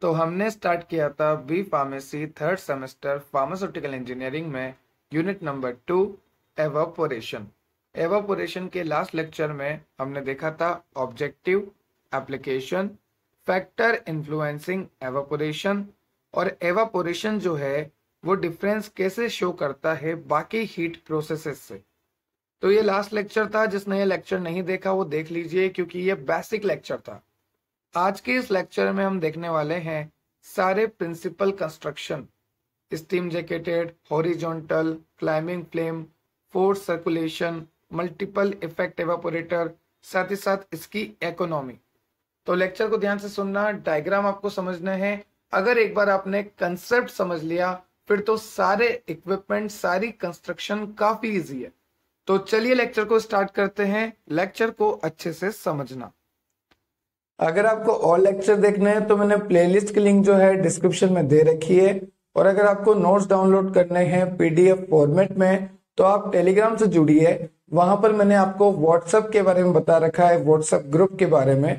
तो हमने स्टार्ट किया था B pharmacy third semester pharmaceutical engineering में unit number two evaporation evaporation के लास्ट लेक्चर में हमने देखा था objective application factor influencing evaporation और एवोपोरेशन जो है वो डिफरेंस कैसे शो करता है बाकी हीट प्रोसेसेस से तो ये लास्ट लेक्चर था जिसने ये लेक्चर नहीं देखा वो देख लीजिए क्योंकि ये बेसिक लेक्चर था आज के इस लेक्चर में हम देखने वाले हैं सारे principle construction steam jacketed horizontal climbing film force circulation multiple effect evaporator साथ ही साथ इसकी इकोनॉमी तो लेक्चर को ध्यान से सुनना डायग्राम आपको समझना है अगर एक बार आपने कंसेप्ट समझ लिया फिर तो सारे इक्विपमेंट सारी कंस्ट्रक्शन काफी इजी है तो चलिए लेक्चर को स्टार्ट करते हैं लेक्चर को अच्छे से समझना अगर आपको और लेक्चर देखना है तो मैंने प्लेलिस्ट की लिंक जो है डिस्क्रिप्शन में दे रखी है और अगर आपको नोट्स डाउनलोड करने हैं पीडीएफ फॉर्मेट में तो आप टेलीग्राम से जुड़िए वहां पर मैंने आपको व्हाट्सएप के बारे में बता रखा है व्हाट्सएप ग्रुप के बारे में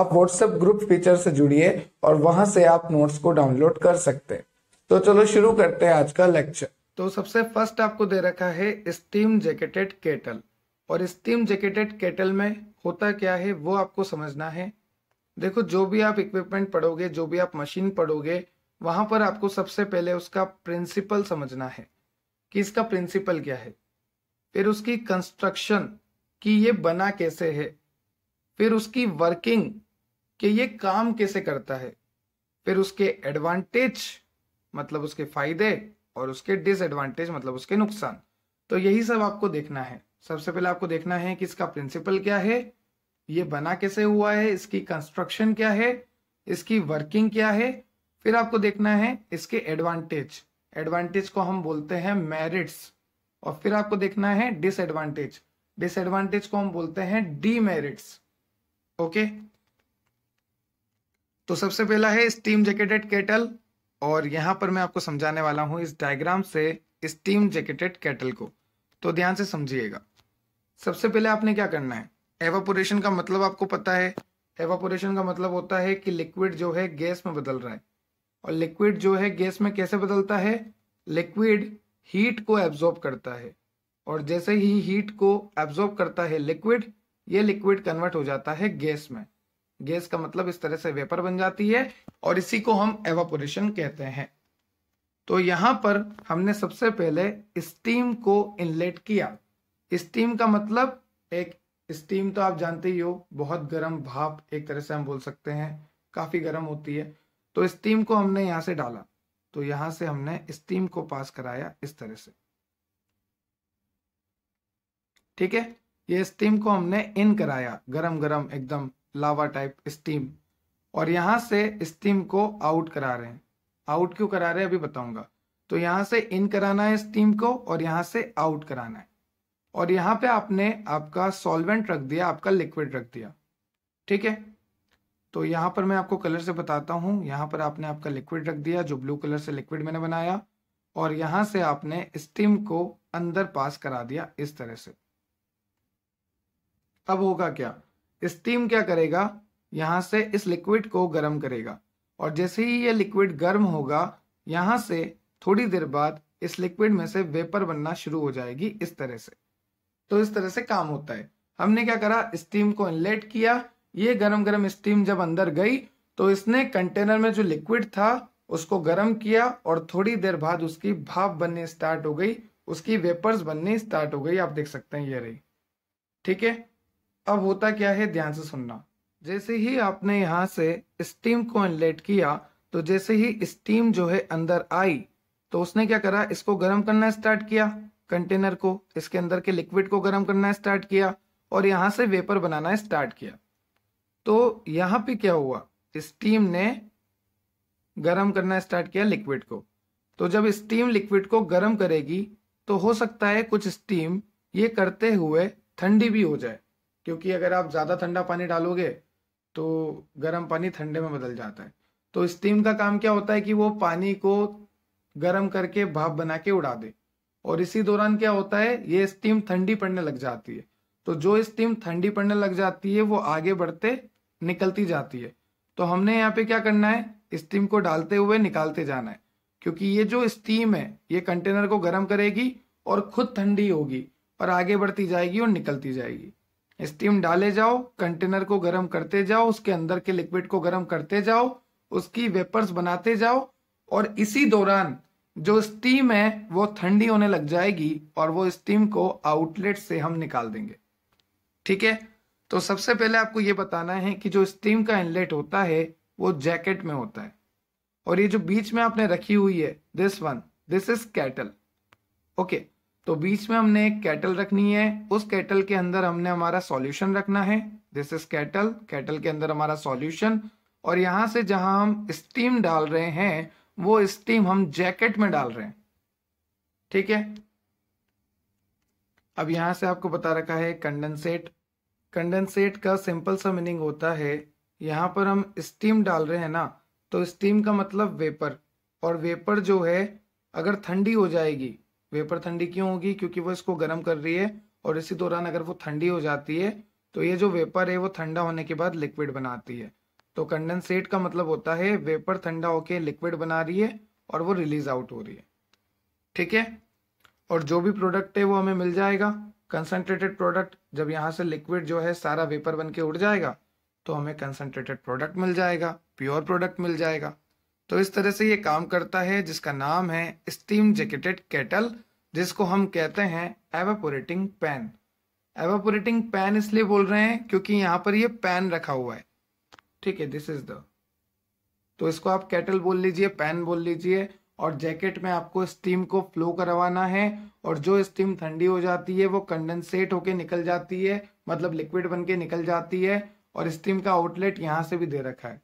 आप व्हाट्सएप ग्रुप फीचर से जुड़िए और वहां से आप नोट्स को डाउनलोड कर सकते हैं तो चलो शुरू करते हैं आज का लेक्चर तो सबसे फर्स्ट आपको दे रखा है स्टीम जैकेटेड केटल और स्टीम जैकेटेड केटल में होता क्या है वो आपको समझना है देखो जो भी आप इक्विपमेंट पढ़ोगे जो भी आप मशीन पढ़ोगे वहां पर आपको सबसे पहले उसका प्रिंसिपल समझना है कि इसका प्रिंसिपल क्या है फिर उसकी कंस्ट्रक्शन कि ये बना कैसे है फिर उसकी वर्किंग कि ये काम कैसे करता है फिर उसके एडवांटेज मतलब उसके फायदे और उसके डिसएडवांटेज मतलब उसके नुकसान तो यही सब आपको देखना है सबसे पहले आपको देखना है कि इसका प्रिंसिपल क्या है ये बना कैसे हुआ है इसकी कंस्ट्रक्शन क्या है इसकी वर्किंग क्या है फिर आपको देखना है इसके एडवांटेज एडवांटेज को हम बोलते हैं मेरिट्स और फिर आपको देखना है डिसएडवांटेज डिसएडवांटेज को हम बोलते हैं डीमेरिट्स ओके तो सबसे पहला है स्टीम जैकेटेड केटल और यहां पर मैं आपको समझाने वाला हूं इस डायग्राम से स्टीम जैकेटेड केटल को तो ध्यान से समझिएगा सबसे पहले आपने क्या करना है एवापोरेशन का मतलब आपको पता है एवापोरेशन का मतलब होता है कि लिक्विड जो है गैस में बदल रहा है और लिक्विड जो है गैस में कैसे बदलता है लिक्विड हीट को एब्जॉर्ब करता है और जैसे ही हीट को एब्जॉर्ब करता है लिक्विड ये लिक्विड कन्वर्ट हो जाता है गैस में गैस का मतलब इस तरह से वेपर बन जाती है और इसी को हम एवापोरेशन कहते हैं तो यहां पर हमने सबसे पहले स्टीम को इनलेट किया स्टीम का मतलब एक स्टीम तो आप जानते ही हो बहुत गर्म भाप एक तरह से हम बोल सकते हैं काफ़ी गर्म होती है तो स्टीम को हमने यहाँ से डाला तो यहां से हमने स्टीम को पास कराया इस तरह से ठीक है ये स्टीम को हमने इन कराया गरम गरम एकदम लावा टाइप स्टीम और यहां से स्टीम को आउट करा रहे हैं आउट क्यों करा रहे हैं अभी बताऊंगा तो यहां से इन कराना है स्टीम को और यहां से आउट कराना है और यहां पे आपने आपका सॉल्वेंट रख दिया आपका लिक्विड रख दिया ठीक है तो यहां पर मैं आपको कलर से बताता हूं यहां पर आपने आपका लिक्विड रख दिया जो ब्लू कलर से लिक्विड मैंने बनाया और यहां से आपने स्टीम को अंदर पास करा दिया इस तरह से अब होगा क्या स्टीम क्या करेगा यहां से इस लिक्विड को गर्म करेगा और जैसे ही ये लिक्विड गर्म होगा यहां से थोड़ी देर बाद इस लिक्विड में से वेपर बनना शुरू हो जाएगी इस तरह से तो इस तरह से काम होता है हमने क्या करा स्टीम को इनलेट किया ये गरम गरम स्टीम जब अंदर गई तो इसने कंटेनर में जो लिक्विड था उसको गर्म किया और थोड़ी देर बाद उसकी भाप बनने स्टार्ट हो गई उसकी वेपर्स बनने स्टार्ट हो गई आप देख सकते हैं ये रही ठीक है अब होता क्या है ध्यान से सुनना जैसे ही आपने यहां से स्टीम को इनलेट किया तो जैसे ही स्टीम जो है अंदर आई तो उसने क्या करा इसको गर्म करना स्टार्ट किया कंटेनर को इसके अंदर के लिक्विड को गर्म करना स्टार्ट किया और यहां से वेपर बनाना स्टार्ट किया तो यहां पे क्या हुआ स्टीम ने गर्म करना स्टार्ट किया लिक्विड को तो जब स्टीम लिक्विड को गर्म करेगी तो हो सकता है कुछ स्टीम ये करते हुए ठंडी भी हो जाए क्योंकि अगर आप ज़्यादा ठंडा पानी डालोगे तो गर्म पानी ठंडे में बदल जाता है तो स्टीम का काम क्या होता है कि वो पानी को गर्म करके भाप बना के उड़ा दे और इसी दौरान क्या होता है ये स्टीम ठंडी पड़ने लग जाती है तो जो स्टीम ठंडी पड़ने लग जाती है वो आगे बढ़ते निकलती जाती है तो हमने यहाँ पे क्या करना है स्टीम को डालते हुए निकालते जाना है क्योंकि ये जो स्टीम है ये कंटेनर को गर्म करेगी और खुद ठंडी होगी और आगे बढ़ती जाएगी और निकलती जाएगी स्टीम डाले जाओ कंटेनर को गर्म करते जाओ उसके अंदर के लिक्विड को गर्म करते जाओ उसकी वेपर्स बनाते जाओ और इसी दौरान जो स्टीम है वो ठंडी होने लग जाएगी और वो स्टीम को आउटलेट से हम निकाल देंगे ठीक है तो सबसे पहले आपको ये बताना है कि जो स्टीम का इनलेट होता है वो जैकेट में होता है और ये जो बीच में आपने रखी हुई है this one this is kettle okay तो बीच में हमने एक कैटल रखनी है उस कैटल के अंदर हमने हमारा सॉल्यूशन रखना है दिस इज कैटल कैटल के अंदर हमारा सॉल्यूशन और यहां से जहां हम स्टीम डाल रहे हैं वो स्टीम हम जैकेट में डाल रहे हैं ठीक है अब यहां से आपको बता रखा है कंडेंसेट कंडेंसेट का सिंपल सा मीनिंग होता है यहां पर हम स्टीम डाल रहे हैं ना तो स्टीम का मतलब वेपर और वेपर जो है अगर ठंडी हो जाएगी वेपर ठंडी क्यों होगी क्योंकि वो इसको गर्म कर रही है और इसी दौरान अगर वो ठंडी हो जाती है तो ये जो वेपर है वो ठंडा होने के बाद लिक्विड बनाती है तो कंडेंसेट का मतलब होता है वेपर ठंडा होके लिक्विड बना रही है और वो रिलीज आउट हो रही है ठीक है और जो भी प्रोडक्ट है वो हमें मिल जाएगा कंसनट्रेटेड प्रोडक्ट जब यहाँ से लिक्विड जो है सारा वेपर बन के उड़ जाएगा तो हमें कंसनट्रेटेड प्रोडक्ट मिल जाएगा प्योर प्रोडक्ट मिल जाएगा तो इस तरह से ये काम करता है जिसका नाम है स्टीम जैकेटेड केटल जिसको हम कहते हैं एवापोरेटिंग पैन एवापोरेटिंग पैन इसलिए बोल रहे हैं क्योंकि यहाँ पर ये पैन रखा हुआ है ठीक है दिस इज द तो इसको आप कैटल बोल लीजिए पैन बोल लीजिए और जैकेट में आपको स्टीम को फ्लो करवाना है और जो स्टीम ठंडी हो जाती है वो कंडेंसेट होके निकल जाती है मतलब लिक्विड बन के निकल जाती है और स्टीम का आउटलेट यहाँ से भी दे रखा है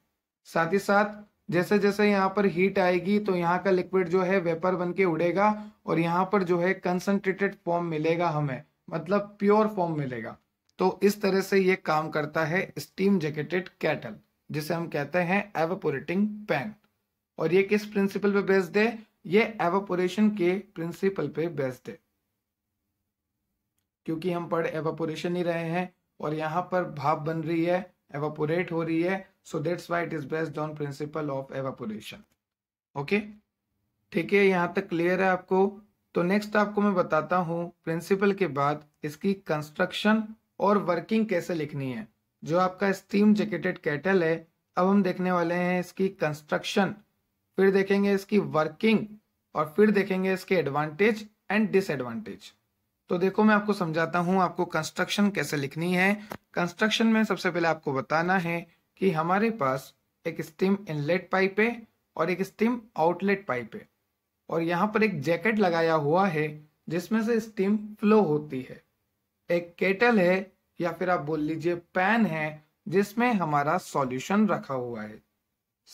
साथ ही साथ जैसे जैसे यहाँ पर हीट आएगी तो यहाँ का लिक्विड जो है वेपर बन के उड़ेगा और यहाँ पर जो है कंसनट्रेटेड फॉर्म मिलेगा हमें मतलब प्योर फॉर्म मिलेगा तो इस तरह से ये काम करता है स्टीम जैकेटेड कैटल जिसे हम कहते हैं एवोपोरेटिंग पैन और ये किस प्रिंसिपल पे बेस्ड है ये एवोपोरेशन के प्रिंसिपल पे बेस्ड है क्योंकि हम पढ़ एवोपोरेशन ही रहे हैं और यहां पर भाप बन रही है एवोपोरेट हो रही है so that's why it is based on principle of evaporation okay ठीक है यहां तक क्लियर है आपको तो नेक्स्ट आपको मैं बताता हूँ प्रिंसिपल के बाद इसकी कंस्ट्रक्शन और वर्किंग कैसे लिखनी है जो आपका स्टीम जैकेटेड कैटल है अब हम देखने वाले हैं इसकी कंस्ट्रक्शन फिर देखेंगे इसकी वर्किंग और फिर देखेंगे इसके एडवांटेज एंड डिसएडवांटेज तो देखो मैं आपको समझाता हूँ आपको कंस्ट्रक्शन कैसे लिखनी है कंस्ट्रक्शन में सबसे पहले आपको बताना है कि हमारे पास एक स्टीम इनलेट पाइप है और एक स्टीम आउटलेट पाइप है और यहाँ पर एक जैकेट लगाया हुआ है जिसमें से स्टीम फ्लो होती है एक केटल है या फिर आप बोल लीजिए पैन है जिसमें हमारा सॉल्यूशन रखा हुआ है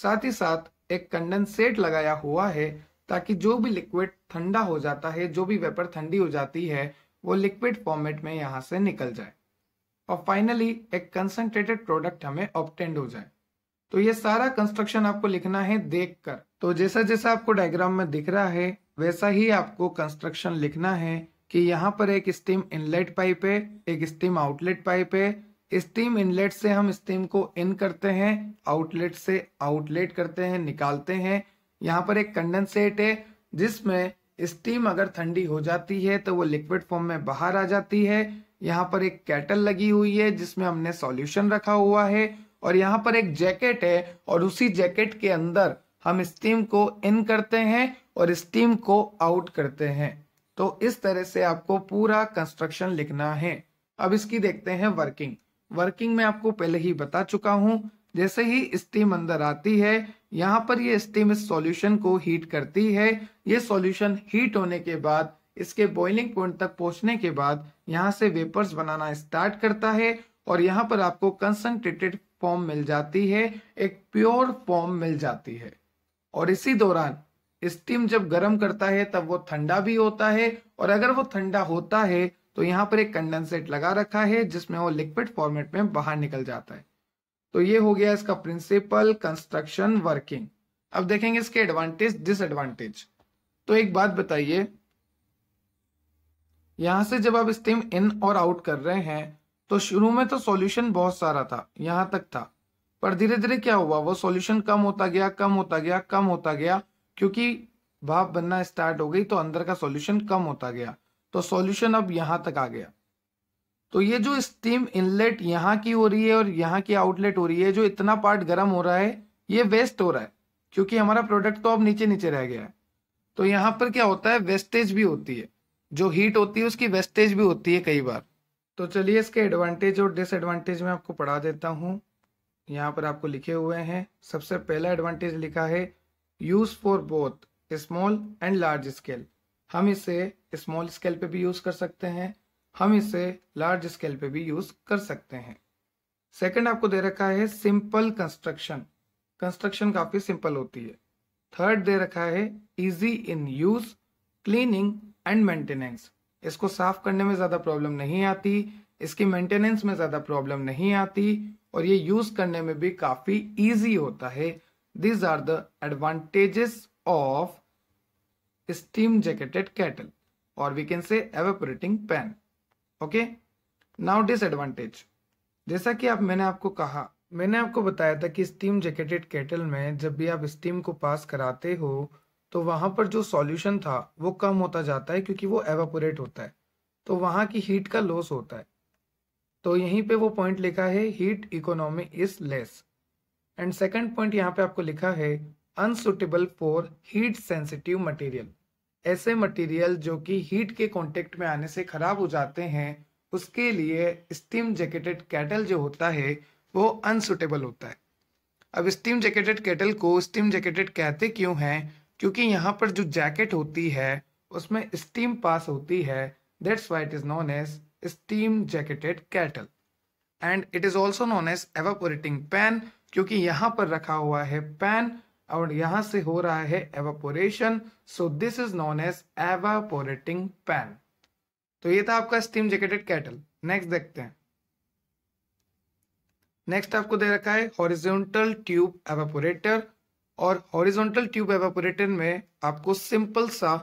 साथ ही साथ एक कंडेंसेट लगाया हुआ है ताकि जो भी लिक्विड ठंडा हो जाता है जो भी वेपर ठंडी हो जाती है वो लिक्विड फॉर्मेट में यहाँ से निकल जाए और फाइनली एक कंसंट्रेटेड प्रोडक्ट हमें ऑप्टेंड हो जाए तो ये सारा कंस्ट्रक्शन आपको लिखना है देख कर तो जैसा जैसा आपको डायग्राम में दिख रहा है वैसा ही आपको कंस्ट्रक्शन लिखना है कि यहाँ पर एक स्टीम इनलेट पाइप है एक स्टीम आउटलेट पाइप है स्टीम इनलेट से हम स्टीम को इन करते हैं आउटलेट से आउटलेट करते हैं निकालते हैं यहाँ पर एक कंडेंसेट है जिसमें स्टीम अगर ठंडी हो जाती है तो वो लिक्विड फॉर्म में बाहर आ जाती है यहाँ पर एक कैटल लगी हुई है जिसमें हमने सॉल्यूशन रखा हुआ है और यहाँ पर एक जैकेट है और उसी जैकेट के अंदर हम स्टीम को इन करते हैं और स्टीम को आउट करते हैं तो इस तरह से आपको पूरा कंस्ट्रक्शन लिखना है अब इसकी देखते हैं वर्किंग वर्किंग में आपको पहले ही बता चुका हूं जैसे ही स्टीम अंदर आती है यहाँ पर ये स्टीम इस सॉल्यूशन को हीट करती है ये सॉल्यूशन हीट होने के बाद इसके बॉइलिंग पॉइंट तक पहुंचने के बाद यहाँ से वेपर्स बनाना स्टार्ट करता है और यहाँ पर आपको कंसनट्रेटेड फॉर्म मिल जाती है एक प्योर फॉर्म मिल जाती है और इसी दौरान स्टीम जब गर्म करता है तब वो ठंडा भी होता है और अगर वो ठंडा होता है तो यहाँ पर एक कंडेंसेट लगा रखा है जिसमें वो लिक्विड फॉर्मेट में बाहर निकल जाता है तो ये हो गया इसका प्रिंसिपल कंस्ट्रक्शन वर्किंग अब देखेंगे इसके एडवांटेज डिसएडवांटेज तो एक बात बताइए यहां से जब आप स्टीम इन और आउट कर रहे हैं तो शुरू में तो सॉल्यूशन बहुत सारा था यहां तक था पर धीरे धीरे क्या हुआ वो सॉल्यूशन कम होता गया कम होता गया कम होता गया क्योंकि भाप बनना स्टार्ट हो गई तो अंदर का सॉल्यूशन कम होता गया तो सॉल्यूशन अब यहां तक आ गया तो ये जो स्टीम इनलेट यहाँ की हो रही है और यहाँ की आउटलेट हो रही है जो इतना पार्ट गर्म हो रहा है ये वेस्ट हो रहा है क्योंकि हमारा प्रोडक्ट तो अब नीचे नीचे रह गया है तो यहाँ पर क्या होता है वेस्टेज भी होती है जो हीट होती है उसकी वेस्टेज भी होती है कई बार तो चलिए इसके एडवांटेज और डिसएडवांटेज में आपको पढ़ा देता हूं यहाँ पर आपको लिखे हुए हैं सबसे पहला एडवांटेज लिखा है use for both small and large scale हम इसे स्मॉल स्केल पे भी यूज़ कर सकते हैं हम इसे लार्ज स्केल पे भी यूज़ कर सकते हैं सेकंड आपको दे रखा है सिंपल कंस्ट्रक्शन कंस्ट्रक्शन काफ़ी सिंपल होती है थर्ड दे रखा है easy in use cleaning and maintenance इसको साफ करने में ज़्यादा प्रॉब्लम नहीं आती इसकी मेंटेनेंस में ज़्यादा प्रॉब्लम नहीं आती और ये यूज़ करने में भी काफ़ी ईजी होता है these are the advantages of steam jacketed kettle or we can say evaporating pan okay now disadvantage जैसा कि आप मैंने आपको कहा मैंने आपको बताया था कि स्टीम जैकेटेड केटल में जब भी आप स्टीम को पास कराते हो तो वहां पर जो सॉल्यूशन था वो कम होता जाता है क्योंकि वो एवेपोरेट होता है तो वहां की हीट का लॉस होता है तो यहीं पे वो पॉइंट लिखा है heat economy is less and second point यहाँ पे आपको लिखा है unsuitable for heat sensitive material ऐसे मटेरियल जो कि हीट के कॉन्टेक्ट में आने से खराब हो जाते हैं उसके लिए स्टीम जैकेटेड कैटल जो होता है वो अनसुटेबल होता है अब स्टीम जैकेटेड कैटल को स्टीम जैकेटेड कहते क्यों हैं क्योंकि यहाँ पर जो जैकेट होती है उसमें स्टीम पास होती है that's why it is known as steam jacketed kettle and it is also known as evaporating pan क्योंकि यहां पर रखा हुआ है पैन और यहां से हो रहा है evaporation so this is known as evaporating pan तो ये था आपका स्टीम जैकेटेड कैटल नेक्स्ट देखते हैं नेक्स्ट आपको दे रखा है हॉरिजोनटल ट्यूब एवापोरेटर और हॉरिजोनटल ट्यूब एवापोरेटर में आपको सिंपल सा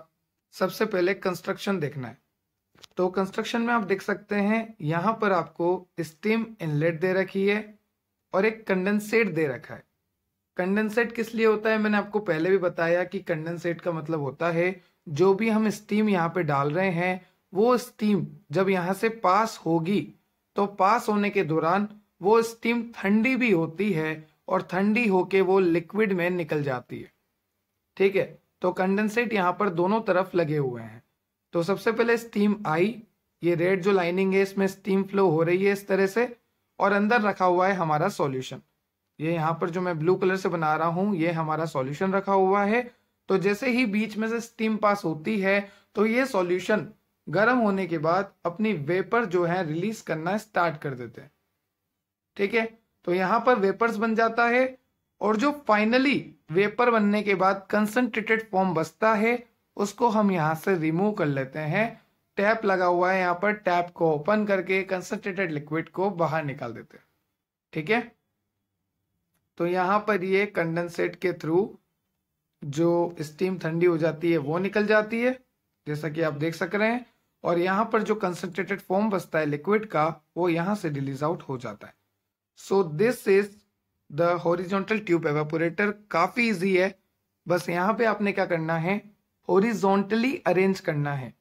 सबसे पहले कंस्ट्रक्शन देखना है तो कंस्ट्रक्शन में आप देख सकते हैं यहां पर आपको स्टीम इनलेट दे रखी है और एक कंडेंसेट दे रखा है कंडेंसेट किस लिए होता है मैंने आपको पहले भी बताया कि कंडेंसेट का मतलब होता है जो भी हम स्टीम यहाँ पे डाल रहे हैं वो स्टीम जब यहाँ से पास होगी तो पास होने के दौरान वो स्टीम ठंडी भी होती है और ठंडी होके वो लिक्विड में निकल जाती है ठीक है तो कंडेंसेट यहाँ पर दोनों तरफ लगे हुए हैं तो सबसे पहले स्टीम आई ये रेड जो लाइनिंग है इसमें स्टीम फ्लो हो रही है इस तरह से और अंदर रखा हुआ है हमारा सॉल्यूशन ये यहाँ पर जो मैं ब्लू कलर से बना रहा हूँ ये हमारा सॉल्यूशन रखा हुआ है तो जैसे ही बीच में से स्टीम पास होती है तो ये सॉल्यूशन गर्म होने के बाद अपनी वेपर जो है रिलीज करना स्टार्ट कर देते हैं ठीक है तो यहाँ पर वेपर्स बन जाता है और जो फाइनली वेपर बनने के बाद कंसनट्रेटेड फॉर्म बचता है उसको हम यहाँ से रिमूव कर लेते हैं टैप लगा हुआ है यहाँ पर टैप को ओपन करके कंसनट्रेटेड लिक्विड को बाहर निकाल देते हैं ठीक है तो यहाँ पर ये कंडेंसेट के थ्रू जो स्टीम ठंडी हो जाती है वो निकल जाती है जैसा कि आप देख सक रहे हैं और यहाँ पर जो कंसनट्रेटेड फॉर्म बचता है लिक्विड का वो यहाँ से रिलीज आउट हो जाता है so this is the horizontal tube evaporator काफ़ी इजी है बस यहाँ पे आपने क्या करना है हॉरिजोंटली अरेंज करना है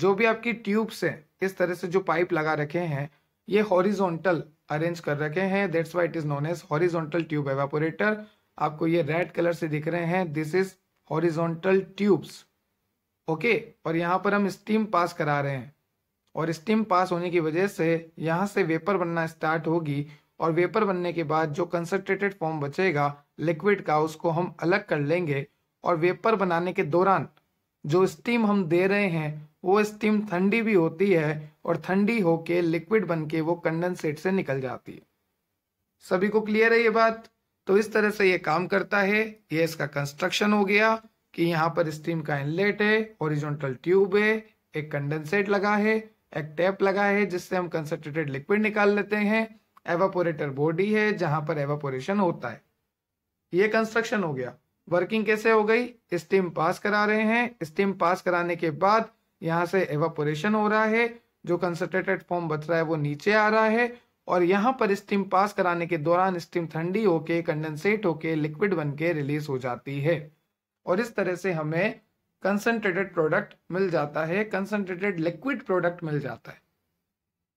जो भी आपकी ट्यूब्स हैं इस तरह से जो पाइप लगा रखे हैं ये हॉरिजोंटल अरेंज कर रखे हैं that's why it is known as horizontal tube evaporator आपको ये रेड कलर से दिख रहे हैं this is horizontal tubes okay और यहाँ पर हम स्टीम पास करा रहे हैं और स्टीम पास होने की वजह से यहाँ से वेपर बनना स्टार्ट होगी और वेपर बनने के बाद जो कंसनट्रेटेड फॉर्म बचेगा लिक्विड का उसको हम अलग कर लेंगे और वेपर बनाने के दौरान जो स्टीम हम दे रहे हैं वो स्टीम ठंडी भी होती है और ठंडी होके लिक्विड बन के वो कंडेंसेट से निकल जाती है सभी को क्लियर है ये बात तो इस तरह से ये काम करता है ये इसका कंस्ट्रक्शन हो गया कि यहाँ पर स्टीम का इनलेट है ओरिजोनटल ट्यूब है एक कंडेंसेट लगा है एक टैप लगा है जिससे हम कंसनट्रेटेड लिक्विड निकाल लेते हैं एवापोरेटर बॉडी है जहां पर एवापोरेशन होता है ये कंस्ट्रक्शन हो गया वर्किंग कैसे हो गई स्टीम पास करा रहे हैं स्टीम पास कराने के बाद यहाँ से एवापोरेशन हो रहा है जो कंसनट्रेटेड फॉर्म बच रहा है वो नीचे आ रहा है और यहाँ पर स्टीम पास कराने के दौरान स्टीम ठंडी होके कंडेंसेट होके लिक्विड बन के रिलीज हो जाती है और इस तरह से हमें कंसनट्रेटेड प्रोडक्ट मिल जाता है कंसनट्रेटेड लिक्विड प्रोडक्ट मिल जाता है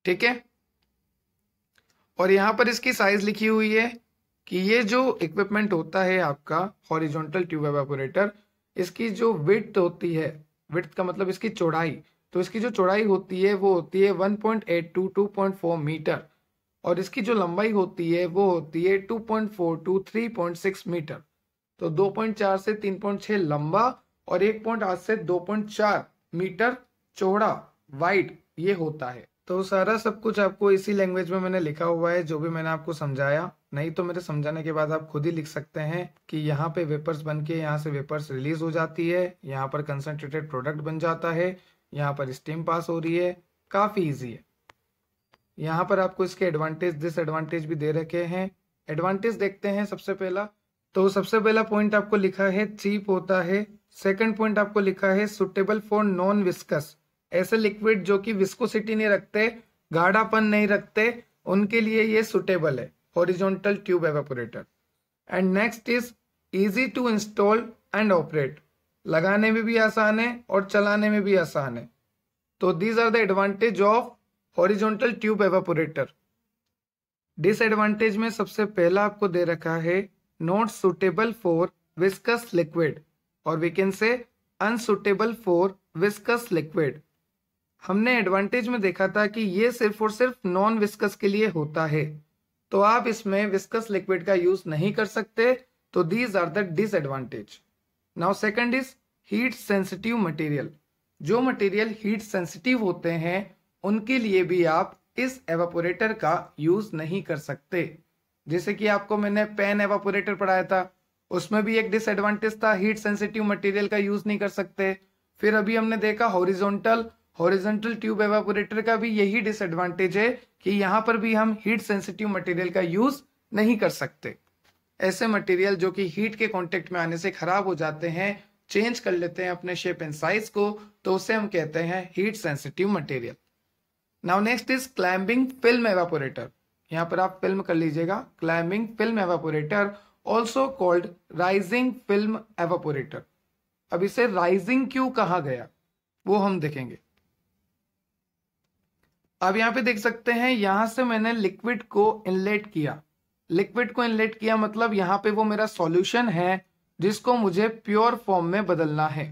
ठीक है और यहाँ पर इसकी साइज लिखी हुई है कि ये जो इक्विपमेंट होता है आपका हॉरिजॉन्टल ट्यूब एवेपोरेटर इसकी जो विथ होती है विथ का मतलब इसकी चौड़ाई तो इसकी जो चौड़ाई होती है वो होती है एट टू फोर मीटर और इसकी जो लंबाई होती है वो होती है 2.4 टू सिक्स मीटर तो 2.4 से 3.6 लंबा और 1.8 से 2.4 मीटर चौड़ा वाइड ये होता है तो सारा सब कुछ आपको इसी लैंग्वेज में मैंने लिखा हुआ है जो भी मैंने आपको समझाया नहीं तो मेरे समझाने के बाद आप खुद ही लिख सकते हैं कि यहाँ पे वेपर्स बन के यहाँ से वेपर्स रिलीज हो जाती है यहाँ पर कंसनट्रेटेड प्रोडक्ट बन जाता है यहाँ पर स्टीम पास हो रही है काफ़ी ईजी है यहाँ पर आपको इसके एडवांटेज डिसएडवांटेज भी दे रखे हैं एडवांटेज देखते हैं सबसे पहला तो सबसे पहला पॉइंट आपको लिखा है चीप होता है सेकंड पॉइंट आपको लिखा है सुटेबल फॉर नॉन विस्कस ऐसे लिक्विड जो कि विस्कोसिटी नहीं रखते गाढ़ापन नहीं रखते उनके लिए ये सुटेबल है horizontal tube evaporator and next is easy to install and operate लगाने में भी आसान है और चलाने में भी आसान है तो these are the advantage of horizontal tube evaporator disadvantage में सबसे पहला आपको दे रखा है not suitable for viscous liquid और we can say unsuitable for viscous liquid हमने एडवांटेज में देखा था कि ये सिर्फ और सिर्फ नॉन विस्कस के लिए होता है तो आप इसमें विस्कस लिक्विड का यूज नहीं कर सकते तो these are the disadvantage now second is heat sensitive material जो मटेरियल हीट सेंसिटिव होते हैं उनके लिए भी आप इस एवापोरेटर का यूज नहीं कर सकते जैसे कि आपको मैंने पेन एवापोरेटर पढ़ाया था उसमें भी एक डिसएडवांटेज था हीट सेंसिटिव मटेरियल का यूज नहीं कर सकते फिर अभी हमने देखा हॉरिजॉन्टल हॉरिजेंटल ट्यूब एवेपोरेटर का भी यही डिसएडवांटेज है कि यहाँ पर भी हम हीट सेंसिटिव मटेरियल का यूज नहीं कर सकते ऐसे मटेरियल जो कि हीट के कॉन्टेक्ट में आने से खराब हो जाते हैं चेंज कर लेते हैं अपने शेप एंड साइज को तो उसे हम कहते हैं heat sensitive material now next is climbing film evaporator यहाँ पर आप फिल्म कर लीजिएगा climbing film evaporator also called rising film evaporator अब इसे राइजिंग क्यों कहा गया वो हम देखेंगे अब यहाँ पे देख सकते हैं यहां से मैंने लिक्विड को इनलेट किया लिक्विड को इनलेट किया मतलब यहाँ पे वो मेरा सॉल्यूशन है जिसको मुझे प्योर फॉर्म में बदलना है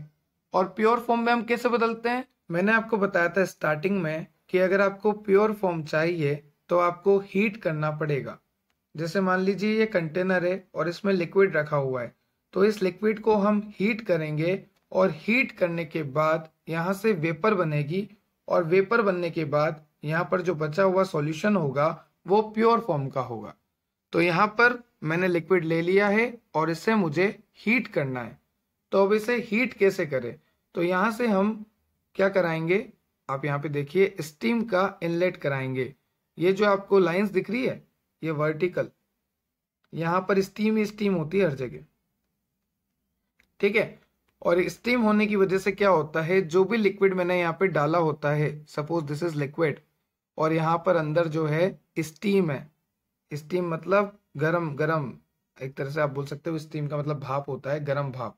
और प्योर फॉर्म में हम कैसे बदलते हैं मैंने आपको बताया था स्टार्टिंग में कि अगर आपको प्योर फॉर्म चाहिए तो आपको हीट करना पड़ेगा जैसे मान लीजिए ये कंटेनर है और इसमें लिक्विड रखा हुआ है तो इस लिक्विड को हम हीट करेंगे और हीट करने के बाद यहाँ से वेपर बनेगी और वेपर बनने के बाद यहाँ पर जो बचा हुआ सॉल्यूशन होगा वो प्योर फॉर्म का होगा तो यहाँ पर मैंने लिक्विड ले लिया है और इसे मुझे हीट करना है तो अब इसे हीट कैसे करें तो यहाँ से हम क्या कराएंगे आप यहाँ पे देखिए स्टीम का इनलेट कराएंगे ये जो आपको लाइंस दिख रही है ये वर्टिकल यहाँ पर स्टीम ही स्टीम होती है हर जगह ठीक है और स्टीम होने की वजह से क्या होता है जो भी लिक्विड मैंने यहाँ पे डाला होता है सपोज दिस इज लिक्विड और यहाँ पर अंदर जो है स्टीम है स्टीम मतलब गरम गरम एक तरह से आप बोल सकते हो स्टीम का मतलब भाप होता है गरम भाप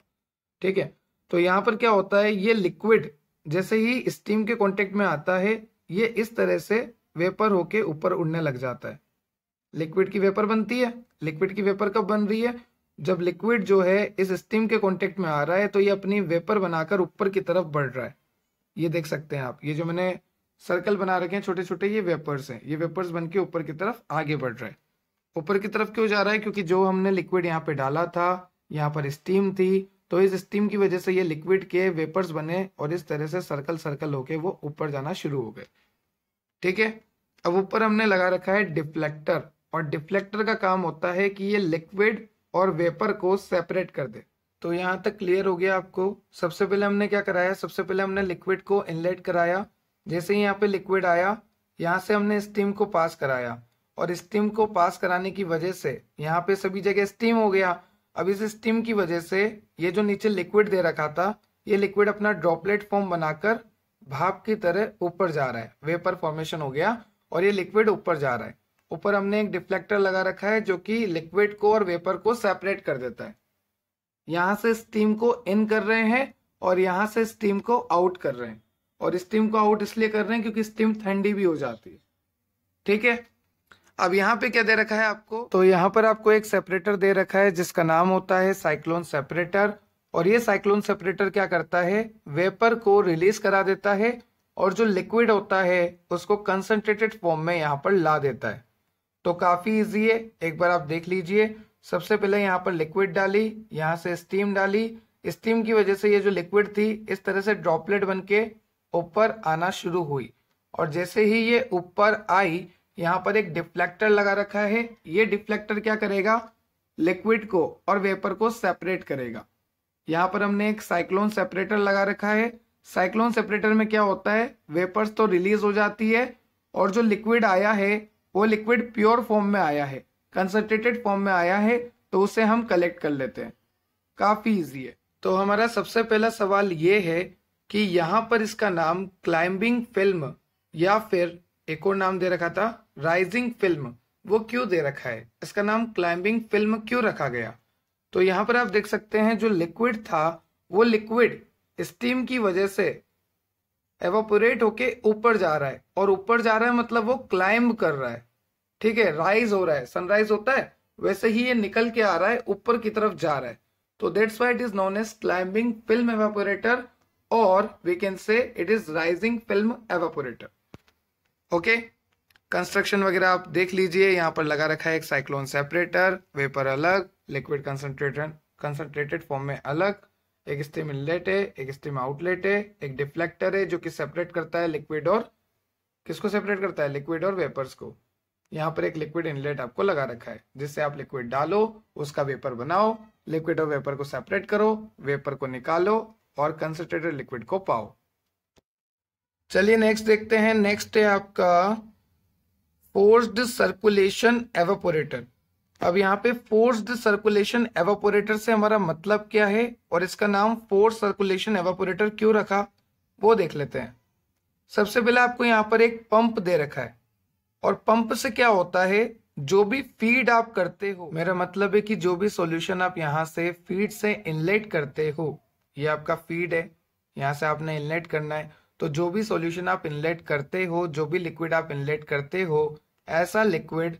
ठीक है तो यहाँ पर क्या होता है ये लिक्विड जैसे ही स्टीम के कांटेक्ट में आता है ये इस तरह से वेपर होके ऊपर उड़ने लग जाता है लिक्विड की वेपर बनती है लिक्विड की वेपर कब बन रही है जब लिक्विड जो है इस स्टीम के कॉन्टेक्ट में आ रहा है तो ये अपनी वेपर बनाकर ऊपर की तरफ बढ़ रहा है ये देख सकते हैं आप ये जो मैंने सर्कल बना रखे हैं छोटे छोटे ये वेपर्स हैं ये वेपर्स बन के ऊपर की तरफ आगे बढ़ रहे हैं ऊपर की तरफ क्यों जा रहा है क्योंकि जो हमने लिक्विड यहाँ पे डाला था यहाँ पर स्टीम थी तो इस स्टीम की वजह से ये लिक्विड के वेपर्स बने और इस तरह से सर्कल सर्कल होके वो ऊपर जाना शुरू हो गए ठीक है अब ऊपर हमने लगा रखा है डिफ्लेक्टर और डिफ्लेक्टर का काम होता है कि ये लिक्विड और वेपर को सेपरेट कर दे तो यहाँ तक क्लियर हो गया आपको सबसे पहले हमने क्या कराया सबसे पहले हमने लिक्विड को इनलेट कराया जैसे ही यहाँ पे लिक्विड आया यहाँ से हमने स्टीम को पास कराया और स्टीम को पास कराने की वजह से यहाँ पे सभी जगह स्टीम हो गया अब इस स्टीम की वजह से ये जो नीचे लिक्विड दे रखा था ये लिक्विड अपना ड्रॉपलेट फॉर्म बनाकर भाप की तरह ऊपर जा रहा है वेपर फॉर्मेशन हो गया और ये लिक्विड ऊपर जा रहा है ऊपर हमने एक डिफ्लेक्टर लगा रखा है जो कि लिक्विड को और वेपर को सेपरेट कर देता है यहां से स्टीम को इन कर रहे हैं और यहां से स्टीम को आउट कर रहे हैं और स्टीम को आउट इसलिए कर रहे हैं क्योंकि स्टीम ठंडी भी हो जाती है ठीक है अब यहाँ पे क्या दे रखा है आपको तो यहाँ पर आपको एक सेपरेटर दे रखा है जिसका नाम होता है साइक्लोन सेपरेटर और ये साइक्लोन सेपरेटर क्या करता है वेपर को रिलीज करा देता है और जो लिक्विड होता है उसको कंसनट्रेटेड फॉर्म में यहाँ पर ला देता है तो काफ़ी इजी है एक बार आप देख लीजिए सबसे पहले यहाँ पर लिक्विड डाली यहाँ से स्टीम डाली स्टीम की वजह से ये जो लिक्विड थी इस तरह से ड्रॉपलेट बन के ऊपर आना शुरू हुई और जैसे ही ये ऊपर आई यहाँ पर एक डिफ्लेक्टर लगा रखा है ये डिफ्लेक्टर क्या करेगा लिक्विड को और वेपर को सेपरेट करेगा यहाँ पर हमने एक साइक्लोन सेपरेटर लगा रखा है साइक्लोन सेपरेटर में क्या होता है वेपर्स तो रिलीज हो जाती है और जो लिक्विड आया है वो लिक्विड प्योर फॉर्म में आया है कंसनट्रेटेड फॉर्म में आया है तो उसे हम कलेक्ट कर लेते हैं काफ़ी ईजी है तो हमारा सबसे पहला सवाल ये है कि यहां पर इसका नाम क्लाइंबिंग फिल्म या फिर एक और नाम दे रखा था राइजिंग फिल्म वो क्यों दे रखा है इसका नाम क्लाइंबिंग फिल्म क्यों रखा गया तो यहाँ पर आप देख सकते हैं जो लिक्विड था वो लिक्विड स्टीम की वजह से एवोपोरेट होके ऊपर जा रहा है और ऊपर जा रहा है मतलब वो क्लाइंब कर रहा है ठीक है राइज हो रहा है सनराइज होता है वैसे ही ये निकल के आ रहा है ऊपर की तरफ जा रहा है तो that's why it is known as climbing film evaporator or we can say it is rising film evaporator okay construction वगैरह आप देख लीजिए यहाँ पर लगा रखा है एक साइक्लोन सेपरेटर वेपर अलग लिक्विड कंसनट्रेटर कंसनट्रेटेड फॉर्म में अलग एक स्टीम इनलेट है एक स्टीम आउटलेट है एक डिफ्लेक्टर है जो कि सेपरेट करता है लिक्विड और किसको सेपरेट करता है लिक्विड और वेपर्स को यहाँ पर एक लिक्विड इनलेट आपको लगा रखा है जिससे आप लिक्विड डालो उसका वेपर बनाओ लिक्विड और वेपर को सेपरेट करो वेपर को निकालो और कंसनट्रेटेड लिक्विड को पाओ चलिए नेक्स्ट देखते हैं नेक्स्ट है आपका फोर्स्ड सर्कुलेशन एवोपोरेटर अब यहाँ पे फोर्स्ड सर्कुलेशन एवोपोरेटर से हमारा मतलब क्या है और इसका नाम फोर्स सर्कुलेशन एवोपोरेटर क्यों रखा वो देख लेते हैं सबसे पहले आपको यहाँ पर एक पंप दे रखा है और पंप से क्या होता है जो भी फीड आप करते हो मेरा मतलब है कि जो भी सॉल्यूशन आप यहाँ से फीड से इनलेट करते हो ये आपका फीड है यहाँ से आपने इनलेट करना है तो जो भी सॉल्यूशन आप इनलेट करते हो जो भी लिक्विड आप इनलेट करते हो ऐसा लिक्विड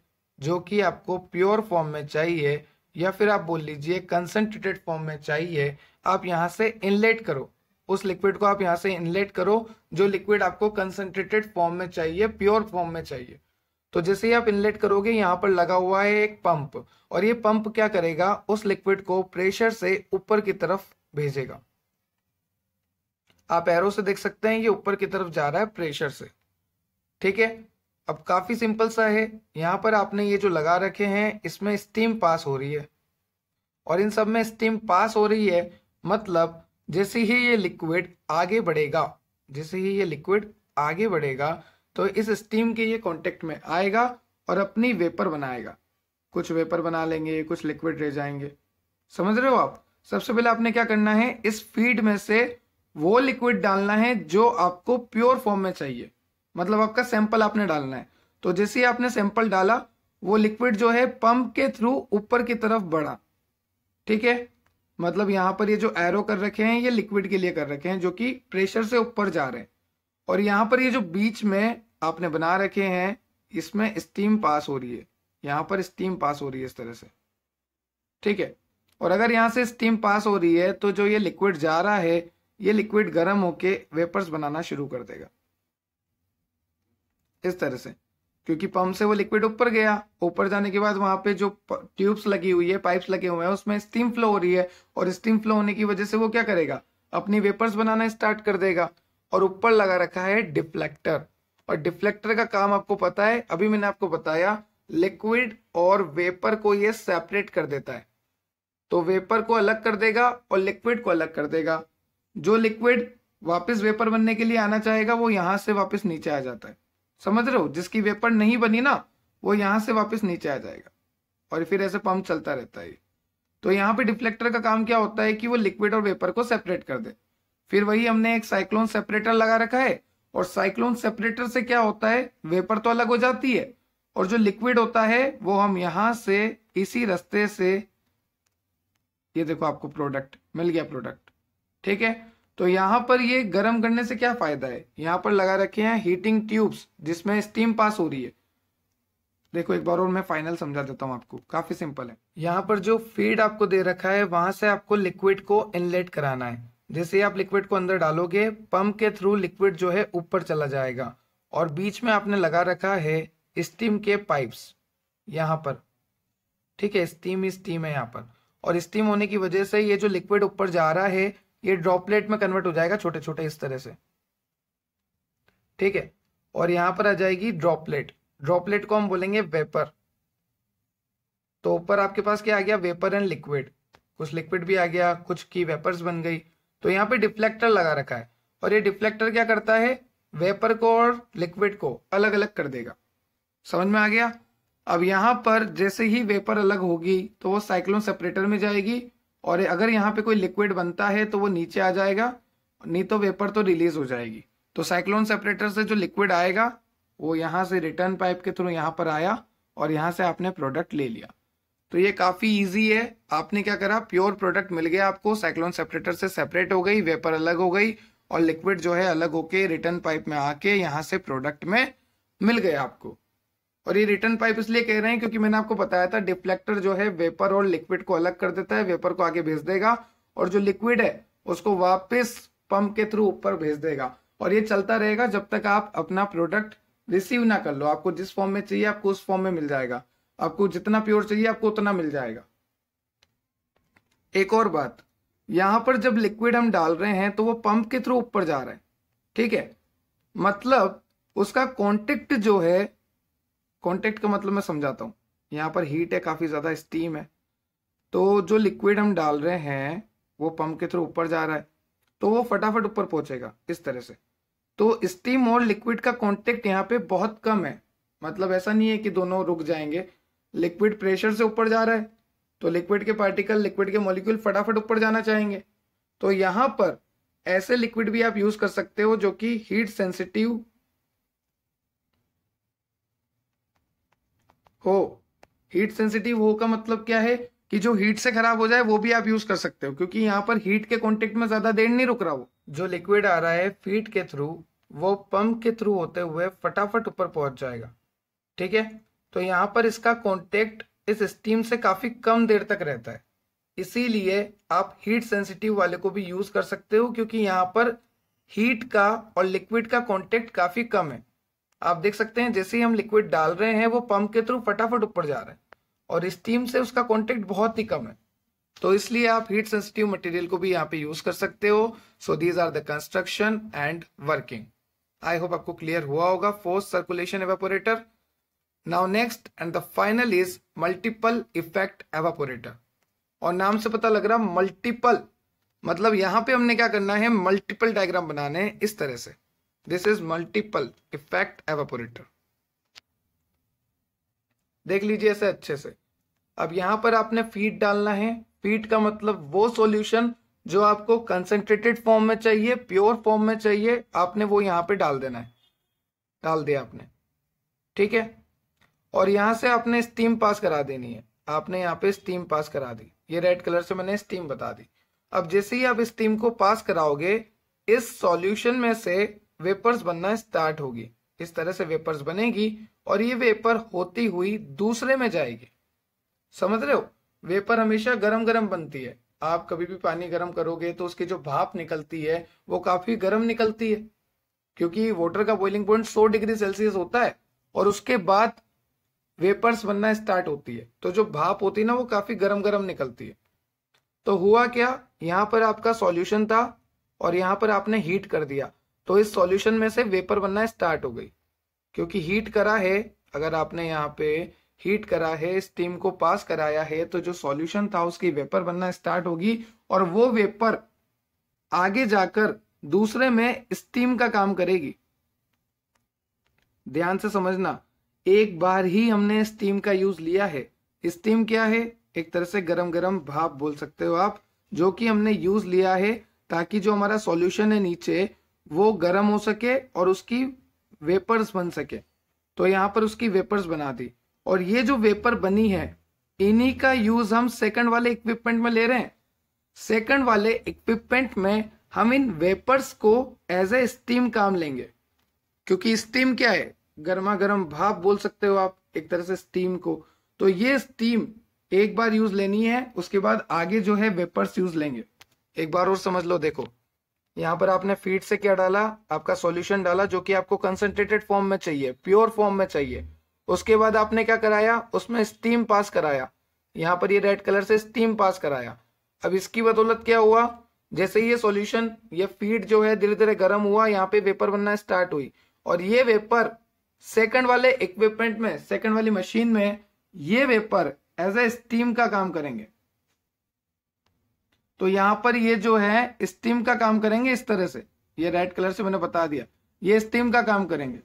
जो कि आपको प्योर फॉर्म में चाहिए या फिर आप बोल लीजिए कंसनट्रेटेड फॉर्म में चाहिए आप यहाँ से इनलेट करो उस लिक्विड को आप यहाँ से इनलेट करो जो लिक्विड आपको कंसनट्रेटेड फॉर्म में चाहिए प्योर फॉर्म में चाहिए तो जैसे ही आप इनलेट करोगे यहाँ पर लगा हुआ है एक पंप और ये पंप क्या करेगा उस लिक्विड को प्रेशर से ऊपर की तरफ भेजेगा आप एरो से देख सकते हैं ये ऊपर की तरफ जा रहा है प्रेशर से ठीक है अब काफ़ी सिंपल सा है यहां पर आपने ये जो लगा रखे हैं इसमें स्टीम पास हो रही है और इन सब में स्टीम पास हो रही है मतलब जैसे ही ये लिक्विड आगे बढ़ेगा जैसे ही ये लिक्विड आगे बढ़ेगा तो इस स्टीम के ये कॉन्टेक्ट में आएगा और अपनी वेपर बनाएगा कुछ वेपर बना लेंगे कुछ लिक्विड रह जाएंगे समझ रहे हो आप सबसे पहले आपने क्या करना है इस फीड में से वो लिक्विड डालना है जो आपको प्योर फॉर्म में चाहिए मतलब आपका सैंपल आपने डालना है तो जैसे ही आपने सैंपल डाला वो लिक्विड जो है पंप के थ्रू ऊपर की तरफ बढ़ा ठीक है मतलब यहां पर ये जो एरो कर रखे हैं ये लिक्विड के लिए कर रखे हैं जो कि प्रेशर से ऊपर जा रहे हैं और यहां पर ये जो बीच में आपने बना रखे हैं इसमें स्टीम पास हो रही है यहां पर स्टीम पास हो रही है इस तरह से ठीक है और अगर यहां से स्टीम पास हो रही है तो जो ये लिक्विड जा रहा है ये लिक्विड गर्म होके वेपर्स बनाना शुरू कर देगा इस तरह से क्योंकि पंप से वो लिक्विड ऊपर गया ऊपर जाने के बाद वहां पे जो ट्यूब्स लगी हुई है पाइप्स लगे हुए हैं उसमें स्टीम फ्लो हो रही है और स्टीम फ्लो होने की वजह से वो क्या करेगा अपनी वेपर्स बनाना स्टार्ट कर देगा और ऊपर लगा रखा है डिफ्लेक्टर और डिफ्लेक्टर का काम आपको पता है अभी मैंने आपको बताया लिक्विड और वेपर को यह सेपरेट कर देता है तो वेपर को अलग कर देगा और लिक्विड को अलग कर देगा जो लिक्विड वापस वेपर बनने के लिए आना चाहेगा वो यहां से वापस नीचे आ जाता है समझ रहे हो जिसकी वेपर नहीं बनी ना वो यहां से वापस नीचे आ जाएगा और फिर ऐसे पंप चलता रहता है तो यहाँ पे डिफ्लेक्टर का काम क्या होता है कि वो लिक्विड और वेपर को सेपरेट कर दे फिर वही हमने एक साइक्लोन सेपरेटर लगा रखा है और साइक्लोन सेपरेटर से क्या होता है वेपर तो अलग हो जाती है और जो लिक्विड होता है वो हम यहां से इसी रस्ते से ये देखो आपको प्रोडक्ट मिल गया प्रोडक्ट ठीक है तो यहाँ पर ये गर्म करने से क्या फायदा है यहाँ पर लगा रखे हैं हीटिंग ट्यूब्स जिसमें स्टीम पास हो रही है देखो एक बार और मैं फाइनल समझा देता हूँ आपको काफी सिंपल है यहाँ पर जो फीड आपको दे रखा है वहां से आपको लिक्विड को इनलेट कराना है जैसे आप लिक्विड को अंदर डालोगे पंप के थ्रू लिक्विड जो है ऊपर चला जाएगा और बीच में आपने लगा रखा है स्टीम के पाइप्स यहाँ पर ठीक है स्टीम ही स्टीम है यहाँ पर और स्टीम होने की वजह से ये जो लिक्विड ऊपर जा रहा है ये ड्रॉपलेट में कन्वर्ट हो जाएगा छोटे छोटे इस तरह से ठीक है और यहां पर आ जाएगी ड्रॉपलेट ड्रॉपलेट को हम बोलेंगे वेपर तो ऊपर आपके पास क्या आ गया वेपर एंड लिक्विड कुछ लिक्विड भी आ गया कुछ की वेपर्स बन गई तो यहाँ पे डिफ्लेक्टर लगा रखा है और ये डिफ्लेक्टर क्या करता है वेपर को और लिक्विड को अलग अलग कर देगा समझ में आ गया अब यहां पर जैसे ही वेपर अलग होगी तो वो साइक्लोन सेपरेटर में जाएगी और अगर यहाँ पे कोई लिक्विड बनता है तो वो नीचे आ जाएगा नहीं तो वेपर तो रिलीज हो जाएगी तो साइक्लोन सेपरेटर से जो लिक्विड आएगा वो यहाँ से रिटर्न पाइप के थ्रू यहाँ पर आया और यहाँ से आपने प्रोडक्ट ले लिया तो ये काफ़ी इजी है आपने क्या करा प्योर प्रोडक्ट मिल गया आपको साइक्लोन सेपरेटर से सेपरेट हो गई वेपर अलग हो गई और लिक्विड जो है अलग होके रिटर्न पाइप में आके यहाँ से प्रोडक्ट में मिल गया आपको और ये रिटर्न पाइप इसलिए कह रहे हैं क्योंकि मैंने आपको बताया था डिफ्लेक्टर जो है वेपर और लिक्विड को अलग कर देता है वेपर को आगे भेज देगा और जो लिक्विड है उसको वापस पंप के थ्रू ऊपर भेज देगा और ये चलता रहेगा जब तक आप अपना प्रोडक्ट रिसीव ना कर लो आपको जिस फॉर्म में चाहिए आपको उस फॉर्म में मिल जाएगा आपको जितना प्योर चाहिए आपको उतना मिल जाएगा एक और बात यहां पर जब लिक्विड हम डाल रहे हैं तो वो पंप के थ्रू ऊपर जा रहे हैं ठीक है मतलब उसका कॉन्टेक्ट जो है कॉन्टेक्ट का मतलब मैं समझाता हूँ यहाँ पर हीट है काफ़ी ज़्यादा स्टीम है तो जो लिक्विड हम डाल रहे हैं वो पंप के थ्रू ऊपर जा रहा है तो वो फटाफट ऊपर पहुँचेगा इस तरह से तो स्टीम और लिक्विड का कॉन्टेक्ट यहाँ पे बहुत कम है मतलब ऐसा नहीं है कि दोनों रुक जाएंगे लिक्विड प्रेशर से ऊपर जा रहा है तो लिक्विड के पार्टिकल लिक्विड के मॉलिक्यूल फटाफट ऊपर जाना चाहेंगे तो यहाँ पर ऐसे लिक्विड भी आप यूज कर सकते हो जो कि हीट सेंसिटिव हो हीट सेंसिटिव हो का मतलब क्या है कि जो हीट से खराब हो जाए वो भी आप यूज कर सकते हो क्योंकि यहाँ पर हीट के कॉन्टेक्ट में ज्यादा देर नहीं रुक रहा वो जो लिक्विड आ रहा है फीट के थ्रू वो पंप के थ्रू होते हुए फटाफट ऊपर पहुंच जाएगा ठीक है तो यहाँ पर इसका कॉन्टेक्ट इस स्टीम से काफी कम देर तक रहता है इसीलिए आप हीट सेंसिटिव वाले को भी यूज कर सकते हो क्योंकि यहाँ पर हीट का और लिक्विड का कॉन्टेक्ट काफी कम है आप देख सकते हैं जैसे ही हम लिक्विड डाल रहे हैं वो पंप के थ्रू फटाफट ऊपर जा रहे हैं और स्टीम से उसका कॉन्टेक्ट बहुत ही कम है तो इसलिए आप हीट सेंसिटिव मटेरियल को भी यहाँ पे यूज कर सकते हो so these are the construction and working I hope आपको क्लियर हुआ होगा force circulation evaporator now next and the final is multiple effect evaporator और नाम से पता लग रहा मल्टीपल मतलब यहां पे हमने क्या करना है मल्टीपल डायग्राम बनाने हैं इस तरह से this is multiple effect evaporator देख लीजिए ऐसे अच्छे से अब यहां पर आपने फीट डालना है फीट का मतलब वो सॉल्यूशन जो आपको कंसेंट्रेटेड फॉर्म में चाहिए प्योर फॉर्म में चाहिए आपने वो यहां पे डाल देना है डाल दिया आपने ठीक है और यहां से आपने स्टीम पास करा देनी है आपने यहां पे स्टीम पास करा दी ये रेड कलर से मैंने स्टीम बता दी अब जैसे ही आप स्टीम को पास कराओगे इस सॉल्यूशन में से वेपर्स बनना स्टार्ट होगी इस तरह से वेपर्स बनेगी और ये वेपर होती हुई दूसरे में जाएगी समझ रहे हो वेपर हमेशा गरम गरम बनती है आप कभी भी पानी गर्म करोगे तो उसकी जो भाप निकलती है वो काफी गर्म निकलती है क्योंकि वाटर का बॉइलिंग पॉइंट 100 डिग्री सेल्सियस होता है और उसके बाद वेपर्स बनना स्टार्ट होती है तो जो भाप होती है ना वो काफी गर्म गर्म निकलती है तो हुआ क्या यहां पर आपका सॉल्यूशन था और यहाँ पर आपने हीट कर दिया तो इस सॉल्यूशन में से वेपर बनना स्टार्ट हो गई क्योंकि हीट करा है अगर आपने यहाँ पे हीट करा है स्टीम को पास कराया है तो जो सॉल्यूशन था उसकी वेपर बनना स्टार्ट होगी और वो वेपर आगे जाकर दूसरे में स्टीम का काम करेगी ध्यान से समझना एक बार ही हमने स्टीम का यूज लिया है स्टीम क्या है एक तरह से गरम गरम भाप बोल सकते हो आप जो कि हमने यूज लिया है ताकि जो हमारा सॉल्यूशन है नीचे वो गर्म हो सके और उसकी वेपर्स बन सके तो यहाँ पर उसकी वेपर्स बना दी और ये जो वेपर बनी है इन्हीं का यूज हम सेकंड वाले इक्विपमेंट में ले रहे हैं सेकंड वाले इक्विपमेंट में हम इन वेपर्स को एज ए स्टीम काम लेंगे क्योंकि स्टीम क्या है गर्मा गर्म भाप बोल सकते हो आप एक तरह से स्टीम को तो ये स्टीम एक बार यूज लेनी है उसके बाद आगे जो है वेपर्स यूज लेंगे एक बार और समझ लो देखो यहाँ पर आपने फीड से क्या डाला आपका सॉल्यूशन डाला जो कि आपको कंसंट्रेटेड फॉर्म में चाहिए प्योर फॉर्म में चाहिए उसके बाद आपने क्या कराया उसमें स्टीम पास कराया यहाँ पर ये रेड कलर से स्टीम पास कराया अब इसकी बदौलत क्या हुआ जैसे ये सॉल्यूशन ये फीड जो है धीरे धीरे गर्म हुआ यहाँ पे वेपर बनना स्टार्ट हुई और ये वेपर सेकंड वाले इक्विपमेंट में सेकंड वाली मशीन में ये वेपर एज ए स्टीम का काम करेंगे तो यहां पर ये जो है स्टीम का काम करेंगे इस तरह से ये रेड कलर से मैंने बता दिया ये स्टीम का काम करेंगे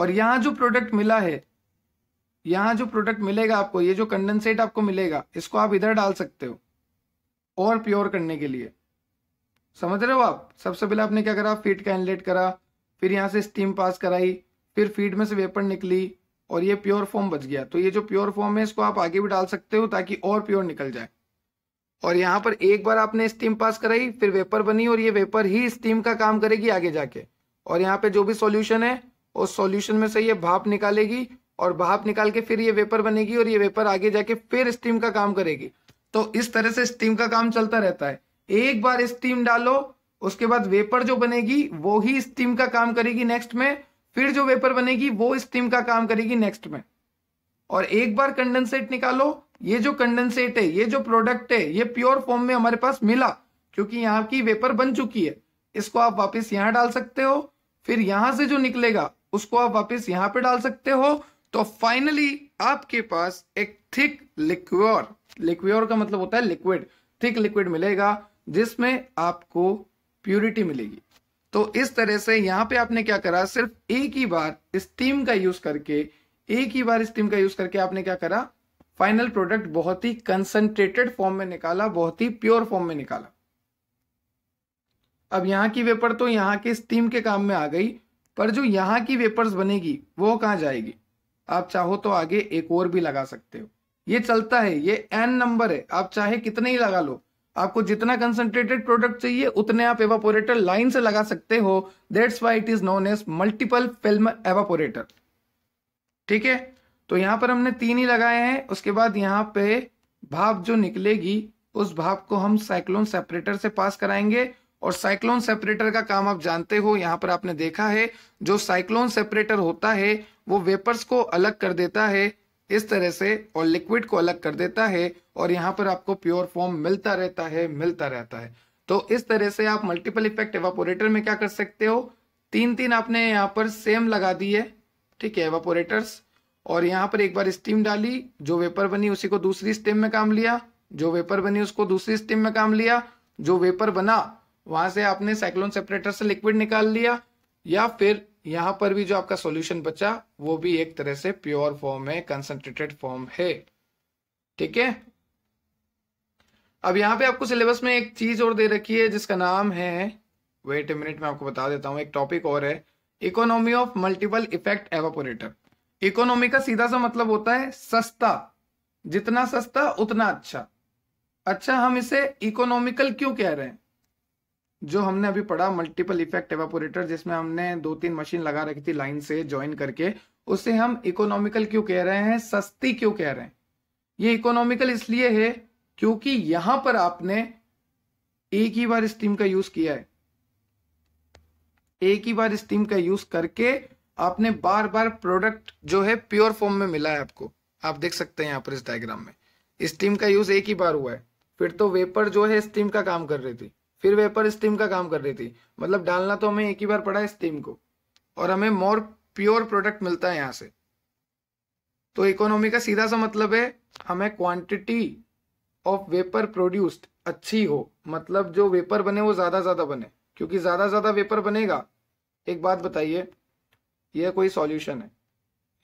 और यहां जो प्रोडक्ट मिला है यहां जो प्रोडक्ट मिलेगा आपको ये जो कंडेंसेट आपको मिलेगा इसको आप इधर डाल सकते हो और प्योर करने के लिए समझ रहे हो आप सबसे पहले आपने क्या करा फीड का इनलेट करा फिर यहां से स्टीम पास कराई फिर फीड में से वेपर निकली और ये प्योर फॉर्म बच गया तो ये जो प्योर फॉर्म है इसको आप आगे भी डाल सकते हो ताकि और प्योर निकल जाए और यहाँ पर एक बार आपने स्टीम पास कराई फिर वेपर बनी और ये वेपर ही स्टीम का काम करेगी आगे जाके और यहाँ पे जो भी सॉल्यूशन है उस सॉल्यूशन में से ये भाप निकालेगी और भाप निकाल के फिर ये वेपर बनेगी और ये वेपर आगे जाके फिर स्टीम का काम करेगी तो इस तरह से स्टीम का काम चलता रहता है एक बार स्टीम डालो उसके बाद वेपर जो बनेगी वो ही स्टीम का काम करेगी नेक्स्ट में फिर जो वेपर बनेगी वो स्टीम का काम करेगी नेक्स्ट में और एक बार कंडेंसेट निकालो ये जो कंडेंसेट है ये जो प्रोडक्ट है ये प्योर फॉर्म में हमारे पास मिला क्योंकि यहाँ की वेपर बन चुकी है इसको आप वापस यहाँ डाल सकते हो फिर यहां से जो निकलेगा उसको आप वापस यहाँ पे डाल सकते हो तो फाइनली आपके पास एक थिक लिक्वर लिक्वर का मतलब होता है लिक्विड थिक लिक्विड मिलेगा जिसमें आपको प्यूरिटी मिलेगी तो इस तरह से यहाँ पे आपने क्या करा सिर्फ एक ही बार स्टीम का यूज करके एक ही बार स्टीम का यूज करके आपने क्या करा फाइनल प्रोडक्ट बहुत ही कंसंट्रेटेड फॉर्म में निकाला बहुत ही प्योर फॉर्म में निकाला अब यहाँ की वेपर तो यहाँ के स्टीम के काम में आ गई पर जो यहाँ की वेपर्स बनेगी वो कहाँ जाएगी आप चाहो तो आगे एक और भी लगा सकते हो ये चलता है ये एन नंबर है आप चाहे कितने ही लगा लो आपको जितना कंसंट्रेटेड प्रोडक्ट चाहिए उतने आप एवापोरेटर लाइन से लगा सकते हो that's why it is known as multiple film evaporator ठीक है तो यहाँ पर हमने तीन ही लगाए हैं उसके बाद यहाँ पे भाप जो निकलेगी उस भाप को हम साइक्लोन सेपरेटर से पास कराएंगे और साइक्लोन सेपरेटर का काम आप जानते हो यहाँ पर आपने देखा है जो साइक्लोन सेपरेटर होता है वो वेपर्स को अलग कर देता है इस तरह से और लिक्विड को अलग कर देता है और यहाँ पर आपको प्योर फॉर्म मिलता रहता है मिलता रहता है तो इस तरह से आप मल्टीपल इफेक्ट एवापोरेटर में क्या कर सकते हो तीन तीन आपने यहाँ पर सेम लगा दी है ठीक है एवापोरेटर्स और यहाँ पर एक बार स्टीम डाली जो वेपर बनी उसी को दूसरी स्टीम में काम लिया जो वेपर बनी उसको दूसरी स्टीम में काम लिया जो वेपर बना वहां से आपने साइक्लोन सेपरेटर से लिक्विड निकाल लिया या फिर यहाँ पर भी जो आपका सॉल्यूशन बचा वो भी एक तरह से प्योर फॉर्म है कंसंट्रेटेड फॉर्म है ठीक है अब यहाँ पे आपको सिलेबस में एक चीज और दे रखी है जिसका नाम है वेट ए मिनट में आपको बता देता हूँ एक टॉपिक और है economy of multiple effect evaporator economy का सीधा सा मतलब होता है सस्ता जितना सस्ता उतना अच्छा अच्छा हम इसे इकोनॉमिकल क्यों कह रहे हैं जो हमने अभी पढ़ा मल्टीपल इफेक्ट एवेपोरेटर जिसमें हमने दो तीन मशीन लगा रखी थी लाइन से ज्वाइन करके उसे हम इकोनॉमिकल क्यों कह रहे हैं सस्ती क्यों कह रहे हैं ये इकोनॉमिकल इसलिए है क्योंकि यहां पर आपने एक ही बार स्टीम का यूज किया है एक ही बार स्टीम का यूज करके आपने बार बार प्रोडक्ट जो है प्योर फॉर्म में मिला है आपको आप देख सकते हैं यहाँ पर इस डायग्राम में स्टीम का यूज एक ही बार हुआ है फिर तो वेपर जो है स्टीम का काम कर रही थी फिर वेपर स्टीम का काम कर रही थी मतलब डालना तो हमें एक ही बार पड़ा है स्टीम को और हमें मोर प्योर प्रोडक्ट मिलता है यहाँ से तो इकोनॉमी का सीधा सा मतलब है हमें क्वांटिटी ऑफ वेपर प्रोड्यूस्ड अच्छी हो मतलब जो वेपर बने वो ज़्यादा ज़्यादा बने क्योंकि ज़्यादा ज़्यादा वेपर बनेगा एक बात बताइए यह कोई सॉल्यूशन है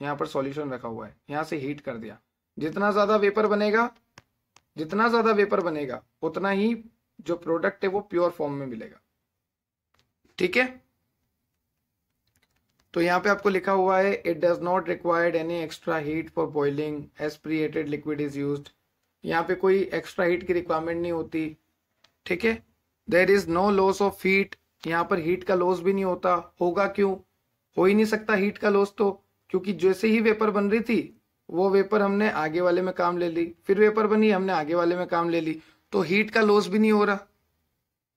यहाँ पर सॉल्यूशन रखा हुआ है यहाँ से हीट कर दिया जितना ज़्यादा वेपर बनेगा जितना ज़्यादा वेपर बनेगा उतना ही जो प्रोडक्ट है वो प्योर फॉर्म में मिलेगा ठीक है तो यहाँ पे आपको लिखा हुआ है it does not required any extra heat for boiling aspirated liquid is use यहाँ पे कोई एक्स्ट्रा हीट की रिक्वायरमेंट नहीं होती ठीक है there is no loss of heat यहाँ पर हीट का लॉस भी नहीं होता होगा क्यों हो ही नहीं सकता हीट का लॉस तो क्योंकि जैसे ही वेपर बन रही थी वो वेपर हमने आगे वाले में काम ले ली फिर वेपर बनी हमने आगे वाले में काम ले ली तो हीट का लॉस भी नहीं हो रहा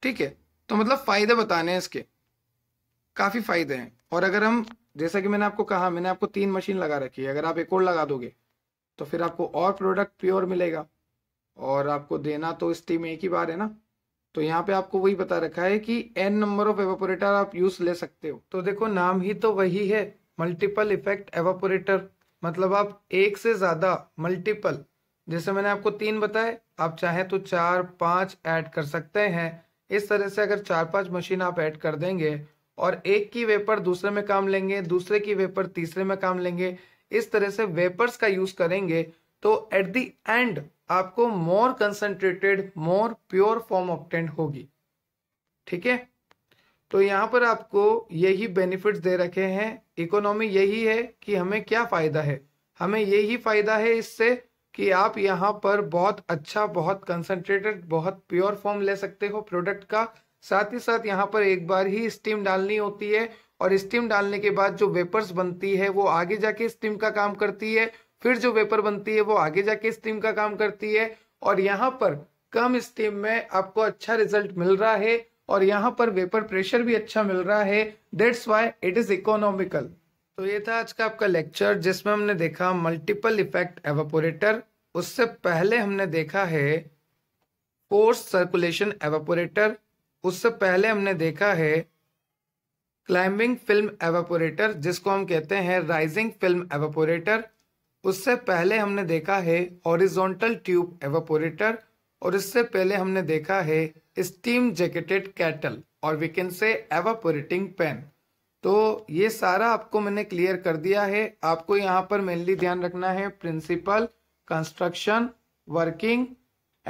ठीक है तो मतलब फायदे बताने हैं इसके काफी फायदे हैं और अगर हम जैसा कि मैंने आपको कहा मैंने आपको तीन मशीन लगा रखी है अगर आप एक और लगा दोगे तो फिर आपको और प्रोडक्ट प्योर मिलेगा और आपको देना तो स्टीम एक ही बार है ना तो यहाँ पे आपको वही बता रखा है कि एन नंबर ऑफ एवोपोरेटर आप यूज ले सकते हो तो देखो नाम ही तो वही है मल्टीपल इफेक्ट एवोपोरेटर मतलब आप एक से ज्यादा मल्टीपल जैसे मैंने आपको तीन बताए आप चाहे तो चार पांच ऐड कर सकते हैं इस तरह से अगर चार पांच मशीन आप ऐड कर देंगे और एक की वेपर दूसरे में काम लेंगे दूसरे की वेपर तीसरे में काम लेंगे इस तरह से वेपर्स का यूज करेंगे तो एट दी एंड आपको more concentrated more pure form obtained होगी ठीक है तो यहाँ पर आपको यही बेनिफिट्स दे रखे हैं इकोनॉमी यही है कि हमें क्या फ़ायदा है हमें यही फ़ायदा है इससे कि आप यहाँ पर बहुत अच्छा बहुत कंसंट्रेटेड बहुत प्योर फॉर्म ले सकते हो प्रोडक्ट का साथ ही साथ यहाँ पर एक बार ही स्टीम डालनी होती है और स्टीम डालने के बाद जो वेपर्स बनती है वो आगे जाके स्टीम का काम करती है फिर जो वेपर बनती है वो आगे जाके स्टीम का काम करती है और यहाँ पर कम स्टीम में आपको अच्छा रिजल्ट मिल रहा है और यहाँ पर वेपर प्रेशर भी अच्छा मिल रहा है that's why it is economical तो ये था आज का आपका लेक्चर जिसमें हमने देखा मल्टीपल इफेक्ट एवोपोरेटर उससे पहले हमने देखा है फोर्स सर्कुलेशन एवोपोरेटर उससे पहले हमने देखा है क्लाइंबिंग फिल्म एवोपोरेटर जिसको हम कहते हैं राइजिंग फिल्म एवोपोरेटर उससे पहले हमने देखा है हॉरिजॉन्टल ट्यूब एवोपोरेटर और इससे पहले हमने देखा है स्टीम जैकेटेड कैटल और we can say evaporating pan तो ये सारा आपको मैंने क्लियर कर दिया है आपको यहाँ पर मेनली ध्यान रखना है principle construction working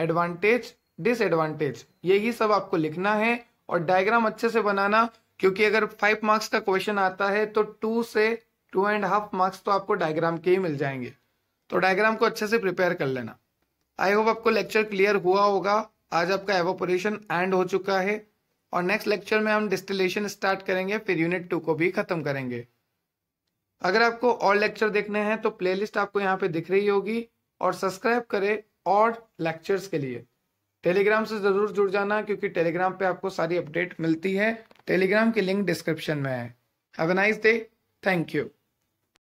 advantage disadvantage यही सब आपको लिखना है और डायग्राम अच्छे से बनाना क्योंकि अगर फाइव मार्क्स का क्वेश्चन आता है तो टू से टू एंड हाफ मार्क्स तो आपको डायग्राम के ही मिल जाएंगे तो डायग्राम को अच्छे से प्रिपेयर कर लेना आई होप आपको लेक्चर क्लियर हुआ होगा आज आपका एवोपोरेशन एंड हो चुका है और नेक्स्ट लेक्चर में हम डिस्टिलेशन स्टार्ट करेंगे फिर यूनिट टू को भी खत्म करेंगे अगर आपको और लेक्चर देखने हैं तो प्लेलिस्ट आपको यहाँ पे दिख रही होगी और सब्सक्राइब करें और लेक्चर्स के लिए टेलीग्राम से ज़रूर जुड़ जाना क्योंकि टेलीग्राम पे आपको सारी अपडेट मिलती है टेलीग्राम की लिंक डिस्क्रिप्शन में है have a nice day thank you